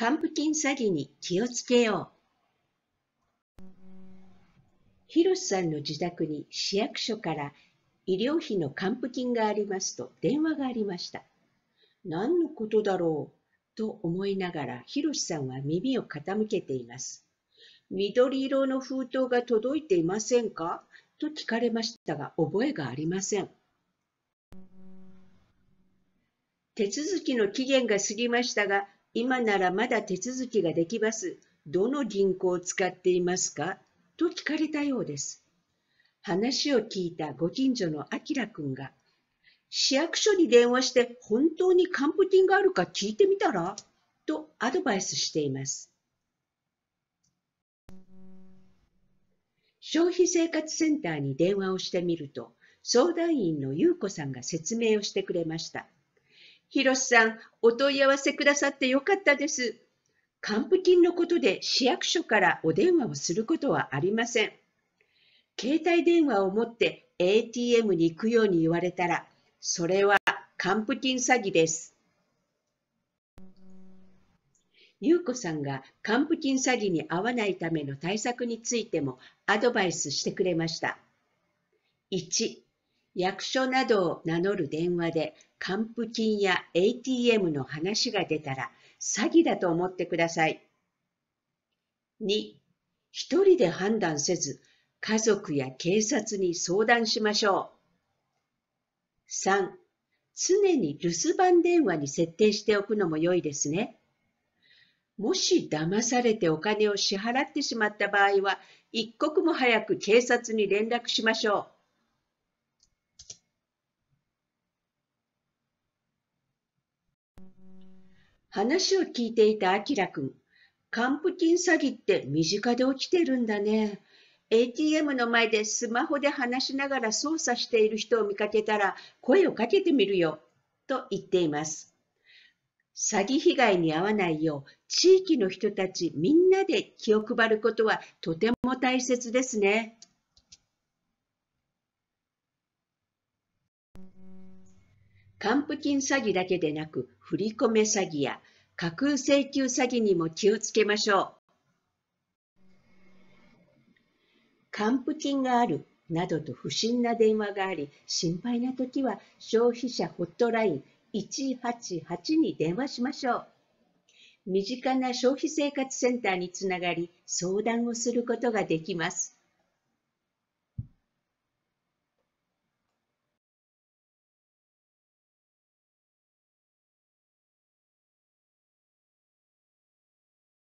還付金詐欺に気をつけよう。ろしさんの自宅に市役所から医療費の還付金がありますと電話がありました。何のことだろうと思いながらろしさんは耳を傾けています。緑色の封筒が届いていませんかと聞かれましたが覚えがありません。手続きの期限が過ぎましたが今ならまだ手続きができます。どの銀行を使っていますかと聞かれたようです。話を聞いたご近所のあきらくんが、市役所に電話して本当に還付金があるか聞いてみたらとアドバイスしています。消費生活センターに電話をしてみると、相談員の優子さんが説明をしてくれました。ひろしさん、お問い合わせくださってよかったです。還付金のことで市役所からお電話をすることはありません。携帯電話を持って ATM に行くように言われたら、それは還付金詐欺です。ゆうこさんが還付金詐欺に遭わないための対策についてもアドバイスしてくれました。1役所などを名乗る電話で還付金や ATM の話が出たら詐欺だと思ってください。2. 一人で判断せず家族や警察に相談しましょう。3. 常に留守番電話に設定しておくのも良いですね。もし騙されてお金を支払ってしまった場合は、一刻も早く警察に連絡しましょう。話を聞いていたあきらくん。還付金詐欺って身近で起きてるんだね。ATM の前でスマホで話しながら操作している人を見かけたら声をかけてみるよ。と言っています。詐欺被害に遭わないよう地域の人たちみんなで気を配ることはとても大切ですね。還付金詐欺だけでなく、振込詐欺や架空請求詐欺にも気をつけましょう。還付金があるなどと不審な電話があり、心配な時は消費者ホットライン188に電話しましょう。身近な消費生活センターにつながり、相談をすることができます。